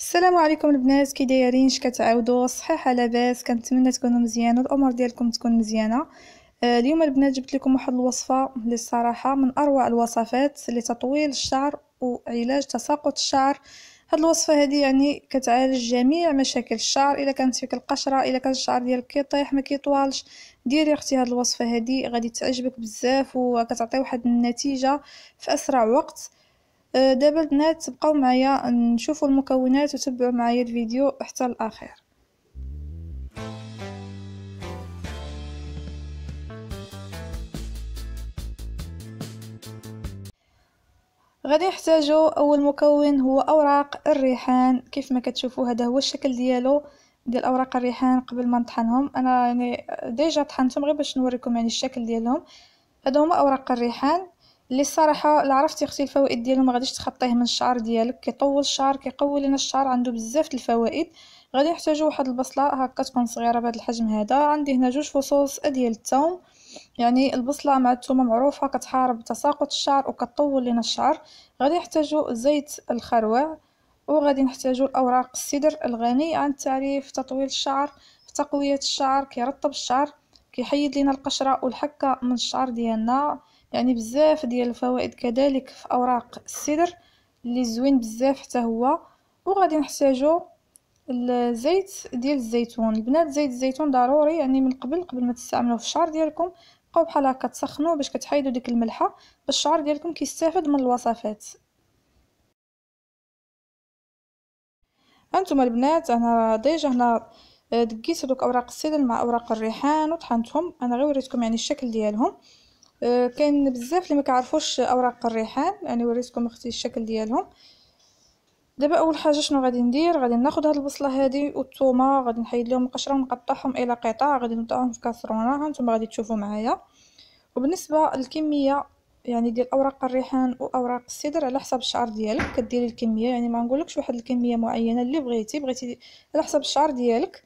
السلام عليكم البنات كي دايرين اش كتعاودوا صحيحه لاباس كنتمنى تكونوا مزيان والامور ديالكم تكون مزيانه آه، اليوم البنات جبت لكم واحد الوصفه اللي الصراحه من اروع الوصفات لتطويل الشعر وعلاج تساقط الشعر هاد الوصفه هذه يعني كتعالج جميع مشاكل الشعر الا كانت فيك القشره الا كان الشعر ديالك كيطيح ما كيطوالش ديري اختي هاد الوصفه هذه غادي تعجبك بزاف وكتعطي واحد النتيجه في اسرع وقت أه، دابا البنات بقاو معايا نشوفوا المكونات وتبعوا معايا الفيديو حتى الاخير غادي نحتاجو اول مكون هو اوراق الريحان كيف ما كتشوفوا هذا هو الشكل ديالو ديال اوراق الريحان قبل ما نطحنهم انا يعني ديجا طحنتهم غير باش نوريكم يعني الشكل ديالهم هادو هما اوراق الريحان اللي الصراحه اللي عرفتي اختي الفوائد ديالو ما غاديش تخطيه من الشعر ديالك كيطول الشعر كيقوي لنا الشعر عنده بزاف الفوائد غادي نحتاجو واحد البصله هكا تكون صغيره بهذا الحجم هذا عندي هنا جوج فصوص ديال الثوم يعني البصله مع الثومه معروفه كتحارب تساقط الشعر وكطول لنا الشعر غادي نحتاجو زيت الخروع وغادي نحتاجو الاوراق السدر الغني عن التعريف تطويل الشعر تقويه الشعر كيرطب الشعر كيحيد لنا القشره والحكه من الشعر ديالنا يعني بزاف ديال الفوائد كذلك في اوراق السدر اللي زوين بزاف حتى هو وغادي نحتاجو الزيت ديال الزيتون البنات زيت الزيتون ضروري يعني من قبل قبل ما تستعملوه في الشعر ديالكم بقاو بحال هكا تسخنوه باش كتحيدوا ديك الملحه باش الشعر ديالكم كيستافد من الوصفات هانتوما البنات انا ديجا هنا آه، دقيت هذوك اوراق السدر مع اوراق الريحان وطحنتهم انا غير وريتكم يعني الشكل ديالهم آه، كاين بزاف اللي ما كعرفوش اوراق الريحان يعني وريتكم اختي الشكل ديالهم دابا اول حاجه شنو غادي ندير غادي ناخذ هذه البصله هذه والثومه غادي نحيد لهم القشره ونقطعهم الى قطع غادي نوضعهم في كاسرونه هانتوما غادي تشوفوا معايا وبالنسبه للكميه يعني ديال اوراق الريحان واوراق السدر على حسب الشعر ديالك كديري الكميه يعني ما نقولكش واحد الكميه معينه اللي بغيتي بغيتي على حسب الشعر ديالك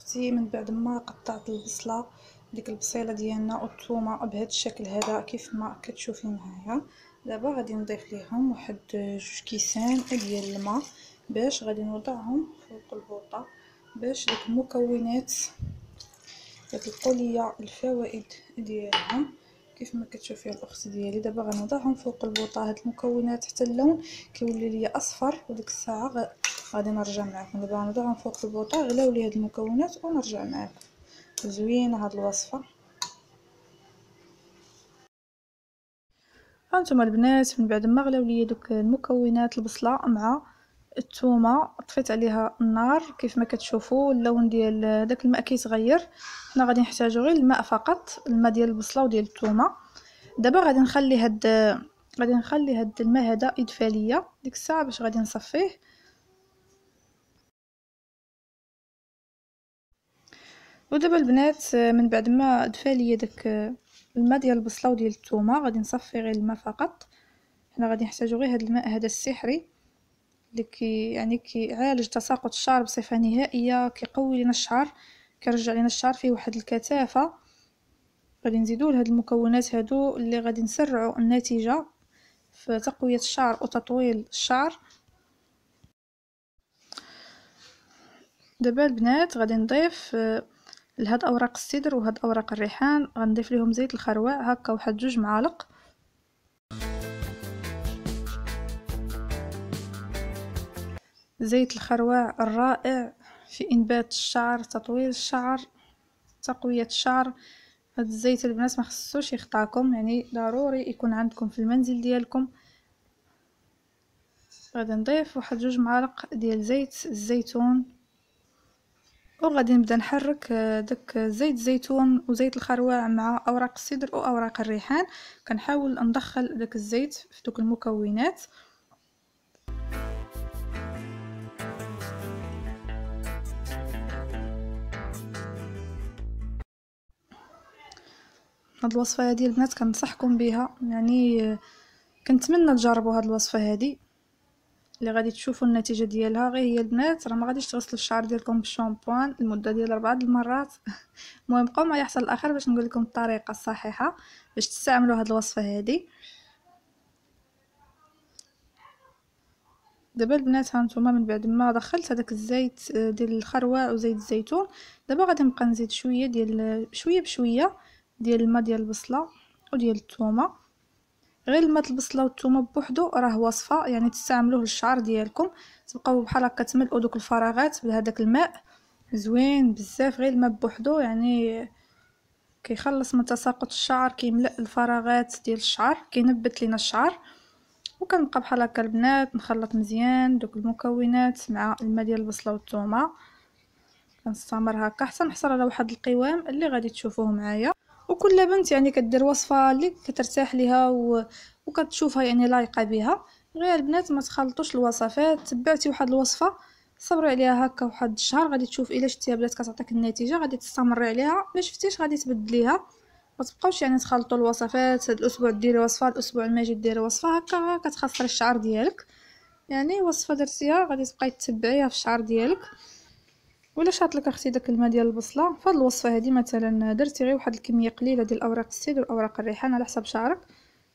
اختي من بعد ما قطعت البصله ديك البصيله ديالنا والثومه بهذا الشكل هذا كيف ما كتشوفي معايا دابا غادي نضيف ليهم واحد جوج كيسان ديال الماء باش غادي نوضعهم فوق البوطه باش ديك المكونات كتلقاو ليا الفوائد ديالهم كيف ما كتشوفي الاخت ديالي دابا غنوضعهم فوق البوطه هاد المكونات حتى اللون كيولي ليا اصفر وديك الساعه غادي نرجع معكم دابا غنوضعهم فوق البوطه غلاو لي هاد المكونات ونرجع معكم زوين هاد الوصفه هانتوما البنات من بعد ما غلاو ليا دوك المكونات البصله مع التومة طفيت عليها النار كيف ما كتشوفوا اللون ديال داك الماء كيتغير حنا غادي نحتاجو غير الماء فقط الماء ديال البصله وديال التومة دابا غادي نخلي هاد غادي نخلي هاد الماء هذا يدفى ليا ديك الساعه باش غادي نصفيه ودابا البنات آه، من بعد ما دفا ليا داك آه، الماء ديال البصله وديال الثومه غادي نصفي غير الماء فقط حنا غادي نحتاجو غير هاد الماء هذا السحري اللي كي يعني كيعالج تساقط الشعر بصفه نهائيه كيقوي لنا الشعر كيرجع لنا الشعر فيه واحد الكثافه غادي نزيدو لهاد المكونات هادو اللي غادي نسرعوا النتيجه في تقويه الشعر وتطويل الشعر دابا البنات غادي نضيف آه، لهاد اوراق السدر وهاد اوراق الريحان غنضيف ليهم زيت الخروع هكا واحد جوج معالق زيت الخروع الرائع في انبات الشعر تطوير الشعر تقويه الشعر هاد الزيت البنات ما خصوش يخطاكم يعني ضروري يكون عندكم في المنزل ديالكم غادي نضيف واحد جوج معالق ديال زيت الزيتون وغادي نبدا نحرك آه، داك زيت الزيتون وزيت الخروع مع اوراق السدر واوراق الريحان كنحاول ندخل داك الزيت في دوك المكونات هاد الوصفه هادي البنات كنصحكم بها يعني آه، كنتمنى تجربوا هاد الوصفه هادي اللي غادي تشوفوا النتيجه ديالها غير هي البنات راه ما غاديش تغسلوا الشعر ديالكم بالشامبوان المده ديال اربعه د المرات المهم بقاو معايا حتى الاخر باش نقول لكم الطريقه الصحيحه باش تستعملوا هذه الوصفه هذه دابا البنات هانتوما من بعد ما دخلت هذاك الزيت آه، ديال الخروع وزيت الزيتون دابا غادي نبقى نزيد شويه ديال آه، شويه بشويه ديال الماء ديال البصله وديال الثومه غير الماء البصله والثومه بوحدو راه وصفه يعني تستعملوه للشعر ديالكم تبقاو بحال هكا تملؤوا دوك الفراغات بهذاك الماء زوين بزاف غير الماء بوحدو يعني كيخلص من تساقط الشعر كيملأ الفراغات ديال الشعر كينبت لينا الشعر وكنبقى بحال هكا البنات نخلط مزيان دوك المكونات مع الماء ديال البصله والثومه كنستمر هكا حتى نحصل على واحد القوام اللي غادي تشوفوه معايا وكل بنت يعني كدير وصفه اللي كترتاح ليها و... وكتشوفها يعني لايقه بها غير البنات ما تخلطوش الوصفات تبعتي واحد الوصفه صبري عليها هكا واحد الشهر غادي تشوفي الا شتيها بدات كتعطيك النتيجه غادي تستمري عليها ما شفتيش غادي تبدليها ما تبقاوش يعني تخلطوا الوصفات هاد الاسبوع ديري وصفه الاسبوع الماجي ديري وصفه هكا كتخسري الشعر ديالك يعني وصفه درتيها غادي تبقاي تتبعيها في الشعر ديالك ولا شاط لك اختي داك الماء ديال البصله فهاد الوصفه هادي مثلا درتي غير واحد الكميه قليله ديال اوراق السيد واوراق الريحان على حسب شعرك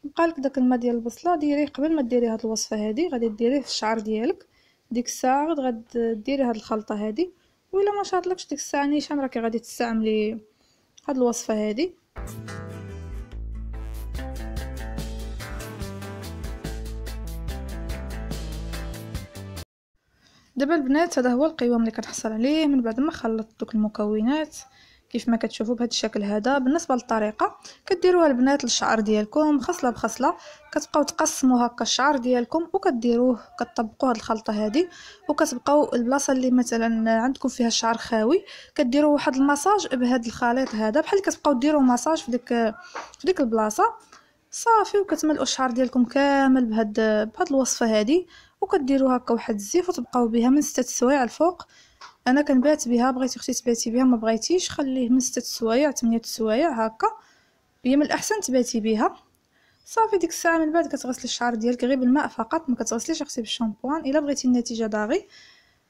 بقى لك داك الماء ديال البصله ديريه قبل ما ديري هاد الوصفه هادي غادي ديريه في الشعر ديالك ديك الساعه غد غديري هاد الخلطه هادي ولا ما شاطلكش ديك الساعه نيشان راكي غادي تستعملي هاد الوصفه هادي دابا البنات هذا هو القوام اللي كنحصل عليه من بعد ما خلطت دوك المكونات كيف ما كتشوفوا بهذا الشكل هذا بالنسبه للطريقه كديروها البنات للشعر ديالكم خصله بخصله كتبقاو تقسموا هكا الشعر ديالكم وكديروه كتطبقوا هاد الخلطه هذه وكتبقاو البلاصه اللي مثلا عندكم فيها الشعر خاوي كديروا واحد المساج بهذا الخليط هذا بحال كتبقاو ديروا مساج في ديك في ديك البلاصه صافي وكتملوا الشعر ديالكم كامل بهاد بهاد الوصفه هذه وكديروا هكا واحد الزيف وتبقاو بها من ستة سوايع الفوق انا كنبات بها بغيتي اختي تباتي بها ما بغيتيش خليه من ستة سوايع 8 سوايع هكا هي من الاحسن تباتي بها صافي ديك الساعه من بعد كتغسلي الشعر ديالك غير بالماء فقط ما كتغسليش اختي بالشامبوان الا بغيتي النتيجه داغي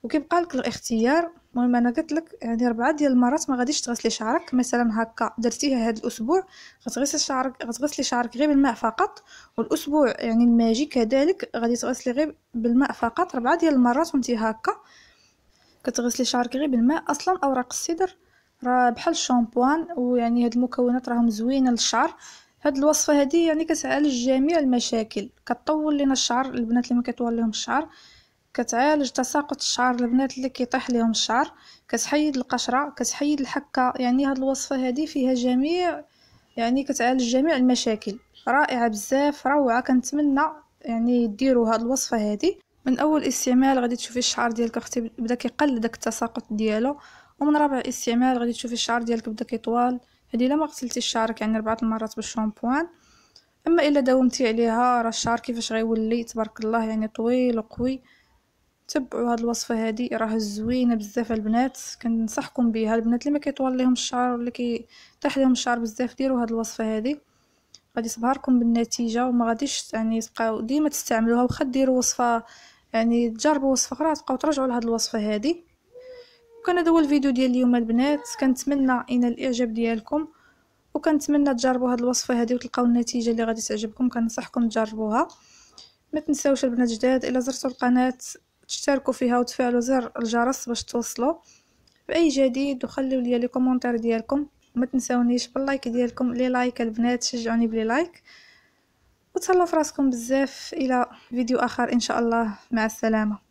وكيبقى لك الاختيار المهم انا قلت لك يعني ربعه ديال المرات ما غاديش تغسلي شعرك مثلا هكا درتيها هذا الاسبوع غتغسلي شعرك غتغسلي شعرك غير بالماء فقط والاسبوع يعني الماجي كذلك غادي تغسلي غير بالماء فقط ربعه ديال المرات وانت هكا كتغسلي شعرك غير بالماء اصلا اوراق السدر راه بحال الشامبوان ويعني هاد المكونات راهم زوينه للشعر هاد الوصفه هادي يعني كتعالج جميع المشاكل كطول لنا الشعر البنات اللي ما كيطول لهم الشعر كتعالج تساقط الشعر البنات اللي كيطيح لهم الشعر كتحيد القشره كتحيد الحكه يعني هاد الوصفه هادي فيها جميع يعني كتعالج جميع المشاكل رائعه بزاف روعه كنتمنى يعني ديروا هاد الوصفه هادي من اول استعمال غادي تشوفي الشعر ديالك اختي بدا كيقل داك التساقط ديالو ومن رابع استعمال غادي تشوفي الشعر ديالك بدا كيطوال هادي الا ما غسلتي شعرك يعني اربعه المرات بالشامبوان اما الا داومتي عليها راه الشعر كيفاش غيولي تبارك الله يعني طويل وقوي تبعوا هاد الوصفه هادي راه زوينه بزاف البنات كنصحكم بها البنات اللي ما كيطول لهم الشعر ولا كيطيح لهم الشعر بزاف ديروا هاد الوصفه هادي غادي تبهركم بالنتيجه وما غاديش يعني تبقاو ديما تستعملوها واخا ديروا وصفه يعني تجربوا وصفه اخرى تبقاو ترجعوا لهاد الوصفه هادي وكان هذا هو الفيديو ديال اليوم البنات كنتمنى ان الاعجاب ديالكم وكنتمنى تجربوا هاد الوصفه هادي وتلقاو النتيجه اللي غادي تعجبكم كنصحكم تجربوها ما تنساوش البنات جداد الا زرتوا القناه تشتركوا فيها وتفعلوا زر الجرس باش توصلوا باي جديد وخليوا لي لي كومونتير ديالكم ما تنساونيش باللايك ديالكم لي لايك البنات شجعوني بلي لايك وتهلاو فراسكم بزاف الى فيديو اخر ان شاء الله مع السلامه